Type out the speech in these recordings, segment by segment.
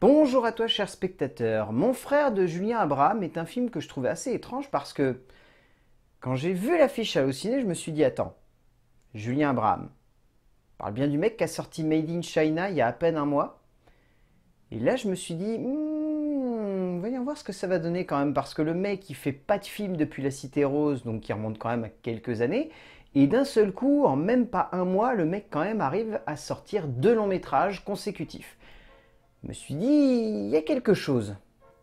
Bonjour à toi cher spectateur, Mon frère de Julien Abraham est un film que je trouvais assez étrange parce que quand j'ai vu l'affiche à ciné, je me suis dit attends, Julien Abraham, parle bien du mec qui a sorti Made in China il y a à peine un mois. Et là je me suis dit, hmm, voyons voir ce que ça va donner quand même parce que le mec il fait pas de film depuis La Cité Rose, donc qui remonte quand même à quelques années, et d'un seul coup, en même pas un mois, le mec quand même arrive à sortir deux longs métrages consécutifs me suis dit, il y a quelque chose.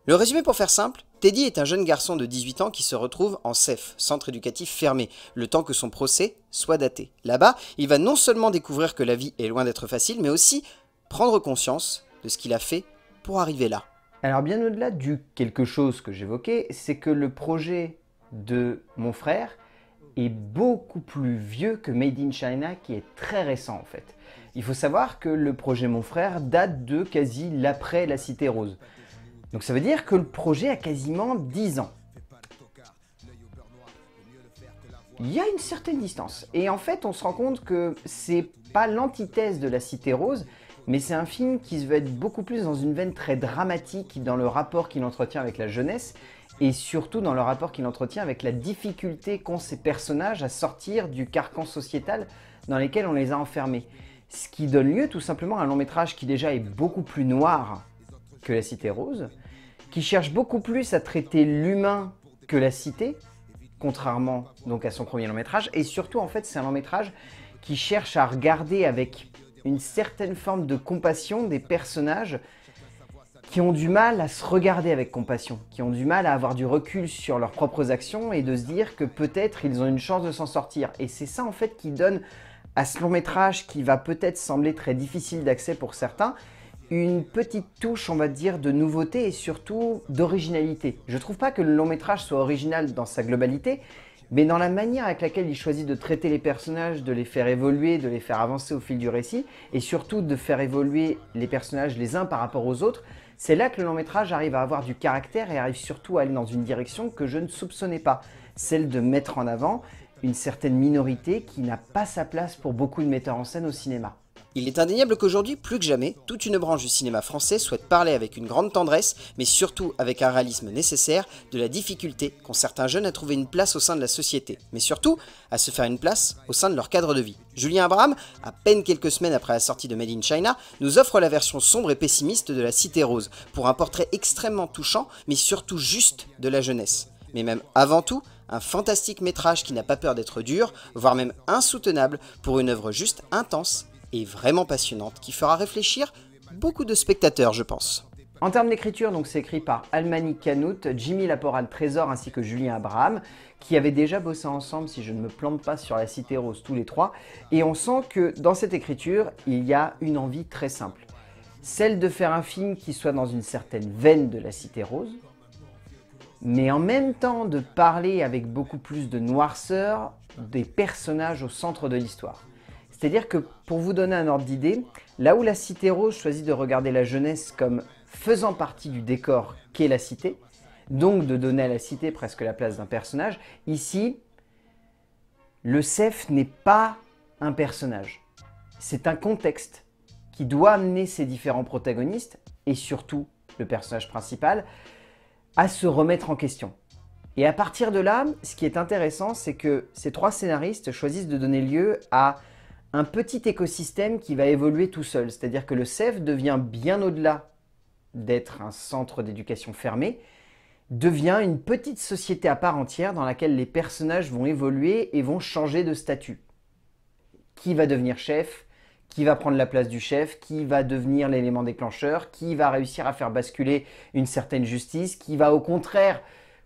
Le résumé pour faire simple, Teddy est un jeune garçon de 18 ans qui se retrouve en CEF, centre éducatif fermé, le temps que son procès soit daté. Là-bas, il va non seulement découvrir que la vie est loin d'être facile, mais aussi prendre conscience de ce qu'il a fait pour arriver là. Alors bien au-delà du quelque chose que j'évoquais, c'est que le projet de mon frère est beaucoup plus vieux que Made in China qui est très récent en fait. Il faut savoir que le projet Mon Frère date de quasi l'après la Cité Rose. Donc ça veut dire que le projet a quasiment 10 ans. Il y a une certaine distance. Et en fait, on se rend compte que c'est pas l'antithèse de la Cité Rose, mais c'est un film qui se veut être beaucoup plus dans une veine très dramatique dans le rapport qu'il entretient avec la jeunesse et surtout dans le rapport qu'il entretient avec la difficulté qu'ont ces personnages à sortir du carcan sociétal dans lequel on les a enfermés. Ce qui donne lieu tout simplement à un long métrage qui déjà est beaucoup plus noir que La Cité Rose, qui cherche beaucoup plus à traiter l'humain que la cité, contrairement donc à son premier long métrage. Et surtout, en fait, c'est un long métrage qui cherche à regarder avec une certaine forme de compassion des personnages qui ont du mal à se regarder avec compassion, qui ont du mal à avoir du recul sur leurs propres actions et de se dire que peut-être ils ont une chance de s'en sortir. Et c'est ça en fait qui donne à ce long métrage qui va peut-être sembler très difficile d'accès pour certains, une petite touche, on va dire, de nouveauté et surtout d'originalité. Je trouve pas que le long métrage soit original dans sa globalité, mais dans la manière avec laquelle il choisit de traiter les personnages, de les faire évoluer, de les faire avancer au fil du récit, et surtout de faire évoluer les personnages les uns par rapport aux autres, c'est là que le long métrage arrive à avoir du caractère et arrive surtout à aller dans une direction que je ne soupçonnais pas, celle de mettre en avant une certaine minorité qui n'a pas sa place pour beaucoup de metteurs en scène au cinéma. Il est indéniable qu'aujourd'hui, plus que jamais, toute une branche du cinéma français souhaite parler avec une grande tendresse, mais surtout avec un réalisme nécessaire, de la difficulté qu'ont certains jeunes à trouver une place au sein de la société, mais surtout à se faire une place au sein de leur cadre de vie. Julien Abraham, à peine quelques semaines après la sortie de Made in China, nous offre la version sombre et pessimiste de La Cité Rose, pour un portrait extrêmement touchant, mais surtout juste de la jeunesse. Mais même avant tout, un fantastique métrage qui n'a pas peur d'être dur, voire même insoutenable, pour une œuvre juste intense et vraiment passionnante qui fera réfléchir beaucoup de spectateurs, je pense. En termes d'écriture, donc c'est écrit par Almani Canute, Jimmy Laporal Trésor ainsi que Julien Abraham, qui avaient déjà bossé ensemble, si je ne me plante pas, sur la Cité Rose tous les trois. Et on sent que dans cette écriture, il y a une envie très simple. Celle de faire un film qui soit dans une certaine veine de la Cité Rose, mais en même temps de parler avec beaucoup plus de noirceur des personnages au centre de l'histoire. C'est-à-dire que, pour vous donner un ordre d'idée, là où la Cité Rose choisit de regarder la jeunesse comme faisant partie du décor qu'est la Cité, donc de donner à la Cité presque la place d'un personnage, ici, le CEF n'est pas un personnage. C'est un contexte qui doit amener ses différents protagonistes, et surtout le personnage principal, à se remettre en question. Et à partir de là, ce qui est intéressant, c'est que ces trois scénaristes choisissent de donner lieu à un petit écosystème qui va évoluer tout seul. C'est-à-dire que le CEF devient bien au-delà d'être un centre d'éducation fermé, devient une petite société à part entière dans laquelle les personnages vont évoluer et vont changer de statut. Qui va devenir chef qui va prendre la place du chef, qui va devenir l'élément déclencheur, qui va réussir à faire basculer une certaine justice, qui va au contraire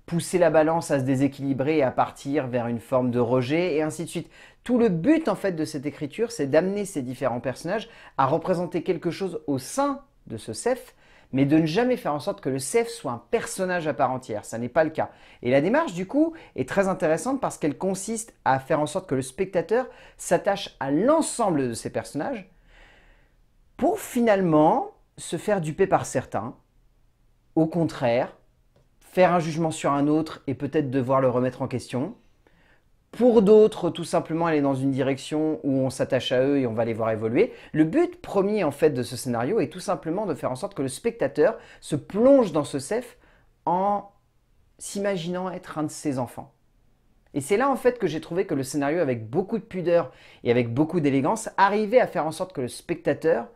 pousser la balance à se déséquilibrer et à partir vers une forme de rejet, et ainsi de suite. Tout le but en fait de cette écriture, c'est d'amener ces différents personnages à représenter quelque chose au sein de ce Ceph, mais de ne jamais faire en sorte que le chef soit un personnage à part entière. Ça n'est pas le cas. Et la démarche, du coup, est très intéressante parce qu'elle consiste à faire en sorte que le spectateur s'attache à l'ensemble de ses personnages pour finalement se faire duper par certains, au contraire, faire un jugement sur un autre et peut-être devoir le remettre en question, pour d'autres, tout simplement aller dans une direction où on s'attache à eux et on va les voir évoluer. Le but premier en fait de ce scénario est tout simplement de faire en sorte que le spectateur se plonge dans ce CEF en s'imaginant être un de ses enfants. Et c'est là en fait que j'ai trouvé que le scénario avec beaucoup de pudeur et avec beaucoup d'élégance arrivait à faire en sorte que le spectateur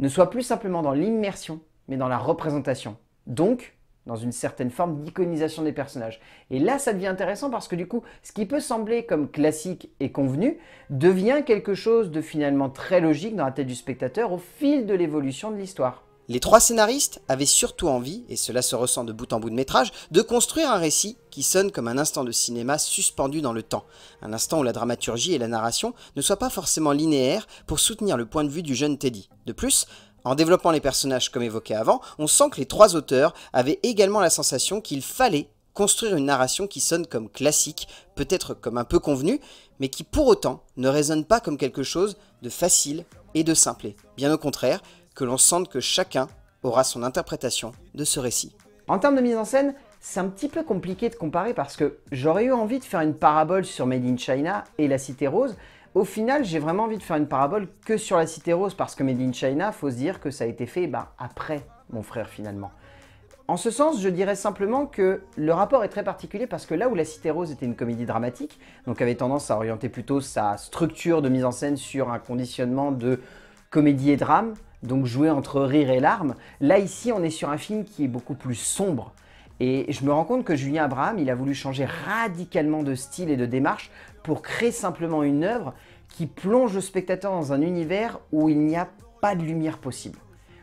ne soit plus simplement dans l'immersion mais dans la représentation. Donc dans une certaine forme d'iconisation des personnages. Et là, ça devient intéressant parce que du coup, ce qui peut sembler comme classique et convenu devient quelque chose de finalement très logique dans la tête du spectateur au fil de l'évolution de l'histoire. Les trois scénaristes avaient surtout envie, et cela se ressent de bout en bout de métrage, de construire un récit qui sonne comme un instant de cinéma suspendu dans le temps, un instant où la dramaturgie et la narration ne soient pas forcément linéaires pour soutenir le point de vue du jeune Teddy. De plus, en développant les personnages comme évoqué avant, on sent que les trois auteurs avaient également la sensation qu'il fallait construire une narration qui sonne comme classique, peut-être comme un peu convenue, mais qui pour autant ne résonne pas comme quelque chose de facile et de simple. Bien au contraire, que l'on sente que chacun aura son interprétation de ce récit. En termes de mise en scène, c'est un petit peu compliqué de comparer parce que j'aurais eu envie de faire une parabole sur Made in China et la Cité Rose, au final, j'ai vraiment envie de faire une parabole que sur la Cité Rose parce que Made in China, faut se dire que ça a été fait bah, après mon frère finalement. En ce sens, je dirais simplement que le rapport est très particulier parce que là où La Cité Rose était une comédie dramatique, donc avait tendance à orienter plutôt sa structure de mise en scène sur un conditionnement de comédie et drame, donc jouer entre rire et larmes, là ici on est sur un film qui est beaucoup plus sombre, et je me rends compte que Julien Abraham, il a voulu changer radicalement de style et de démarche pour créer simplement une œuvre qui plonge le spectateur dans un univers où il n'y a pas de lumière possible.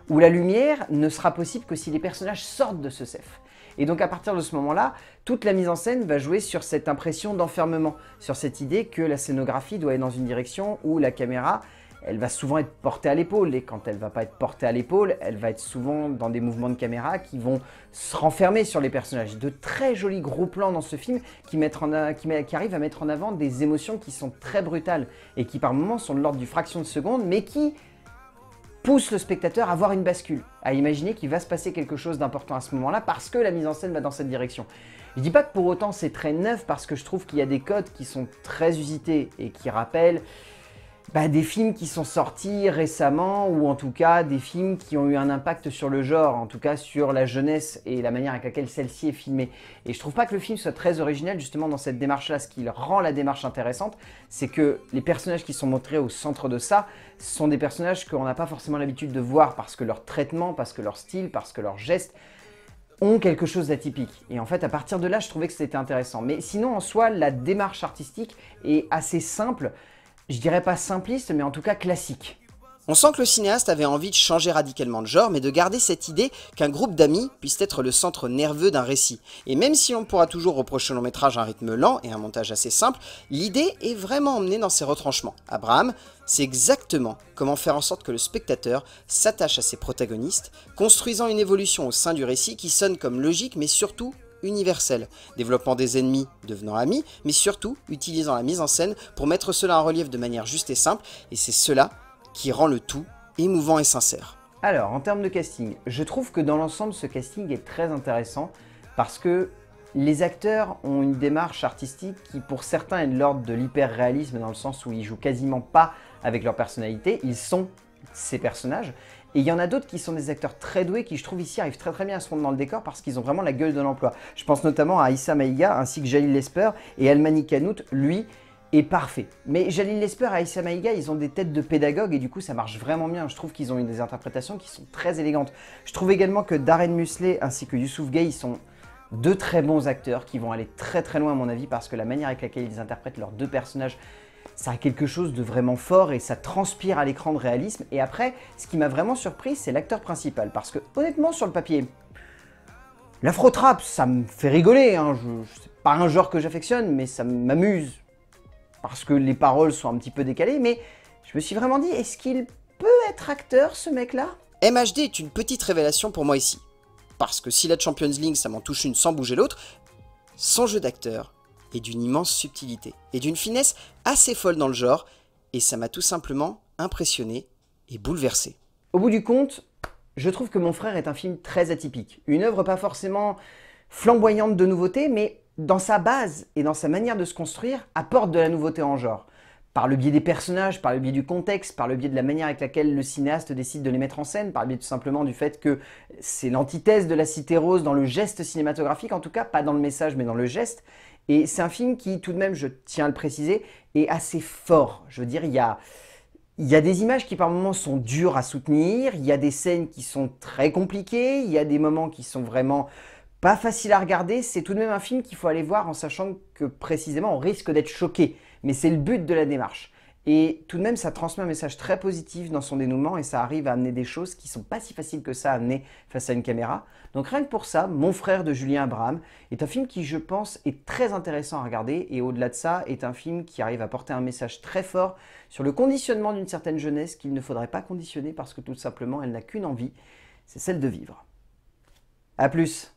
Où la lumière ne sera possible que si les personnages sortent de ce cef. Et donc à partir de ce moment-là, toute la mise en scène va jouer sur cette impression d'enfermement, sur cette idée que la scénographie doit aller dans une direction où la caméra elle va souvent être portée à l'épaule. Et quand elle va pas être portée à l'épaule, elle va être souvent dans des mouvements de caméra qui vont se renfermer sur les personnages. De très jolis gros plans dans ce film qui, qui, arrivent à mettre en avant des émotions qui sont très brutales et qui par moments sont de l'ordre du fraction de seconde, mais qui poussent le spectateur à voir une bascule, à imaginer qu'il va se passer quelque chose d'important à ce moment-là parce que la mise en scène va dans cette direction. Je dis pas que pour autant c'est très neuf parce que je trouve qu'il y a des codes qui sont très usités et qui rappellent bah, des films qui sont sortis récemment, ou en tout cas des films qui ont eu un impact sur le genre, en tout cas sur la jeunesse et la manière avec laquelle celle-ci est filmée. Et je trouve pas que le film soit très original justement dans cette démarche-là. Ce qui rend la démarche intéressante, c'est que les personnages qui sont montrés au centre de ça sont des personnages qu'on n'a pas forcément l'habitude de voir parce que leur traitement, parce que leur style, parce que leurs gestes ont quelque chose d'atypique. Et en fait, à partir de là, je trouvais que c'était intéressant. Mais sinon, en soi, la démarche artistique est assez simple je dirais pas simpliste, mais en tout cas classique. On sent que le cinéaste avait envie de changer radicalement de genre, mais de garder cette idée qu'un groupe d'amis puisse être le centre nerveux d'un récit. Et même si on pourra toujours reprocher au long métrage un rythme lent et un montage assez simple, l'idée est vraiment emmenée dans ses retranchements. Abraham, c'est exactement comment faire en sorte que le spectateur s'attache à ses protagonistes, construisant une évolution au sein du récit qui sonne comme logique mais surtout universel, développant des ennemis devenant amis, mais surtout utilisant la mise en scène pour mettre cela en relief de manière juste et simple, et c'est cela qui rend le tout émouvant et sincère. Alors, en termes de casting, je trouve que dans l'ensemble, ce casting est très intéressant parce que les acteurs ont une démarche artistique qui, pour certains, est de l'ordre de l'hyper-réalisme dans le sens où ils jouent quasiment pas avec leur personnalité, ils sont ces personnages. Et il y en a d'autres qui sont des acteurs très doués qui, je trouve, ici arrivent très très bien à se rendre dans le décor parce qu'ils ont vraiment la gueule de l'emploi. Je pense notamment à Issa Maïga ainsi que Jalil Lesper et Almani Kanout, lui, est parfait. Mais Jalil Lesper et Issa Maïga, ils ont des têtes de pédagogue et du coup ça marche vraiment bien. Je trouve qu'ils ont eu des interprétations qui sont très élégantes. Je trouve également que Darren Musley ainsi que Youssouf Gay, sont deux très bons acteurs qui vont aller très très loin à mon avis parce que la manière avec laquelle ils interprètent leurs deux personnages ça a quelque chose de vraiment fort et ça transpire à l'écran de réalisme. Et après, ce qui m'a vraiment surpris, c'est l'acteur principal. Parce que honnêtement, sur le papier, l'afro-trap, ça me fait rigoler. Hein. c'est pas un genre que j'affectionne, mais ça m'amuse. Parce que les paroles sont un petit peu décalées. Mais je me suis vraiment dit, est-ce qu'il peut être acteur, ce mec-là MHD est une petite révélation pour moi ici. Parce que si la Champions League, ça m'en touche une sans bouger l'autre, sans jeu d'acteur, et d'une immense subtilité, et d'une finesse assez folle dans le genre, et ça m'a tout simplement impressionné et bouleversé. Au bout du compte, je trouve que Mon Frère est un film très atypique. Une œuvre pas forcément flamboyante de nouveautés, mais dans sa base et dans sa manière de se construire, apporte de la nouveauté en genre. Par le biais des personnages, par le biais du contexte, par le biais de la manière avec laquelle le cinéaste décide de les mettre en scène, par le biais tout simplement du fait que c'est l'antithèse de la cité rose dans le geste cinématographique, en tout cas pas dans le message mais dans le geste, et c'est un film qui, tout de même, je tiens à le préciser, est assez fort. Je veux dire, il y a, il y a des images qui par moments sont dures à soutenir, il y a des scènes qui sont très compliquées, il y a des moments qui sont vraiment pas faciles à regarder. C'est tout de même un film qu'il faut aller voir en sachant que précisément on risque d'être choqué. Mais c'est le but de la démarche. Et tout de même, ça transmet un message très positif dans son dénouement et ça arrive à amener des choses qui sont pas si faciles que ça à amener face à une caméra. Donc rien que pour ça, Mon frère de Julien Abraham est un film qui, je pense, est très intéressant à regarder et au-delà de ça, est un film qui arrive à porter un message très fort sur le conditionnement d'une certaine jeunesse qu'il ne faudrait pas conditionner parce que tout simplement, elle n'a qu'une envie, c'est celle de vivre. A plus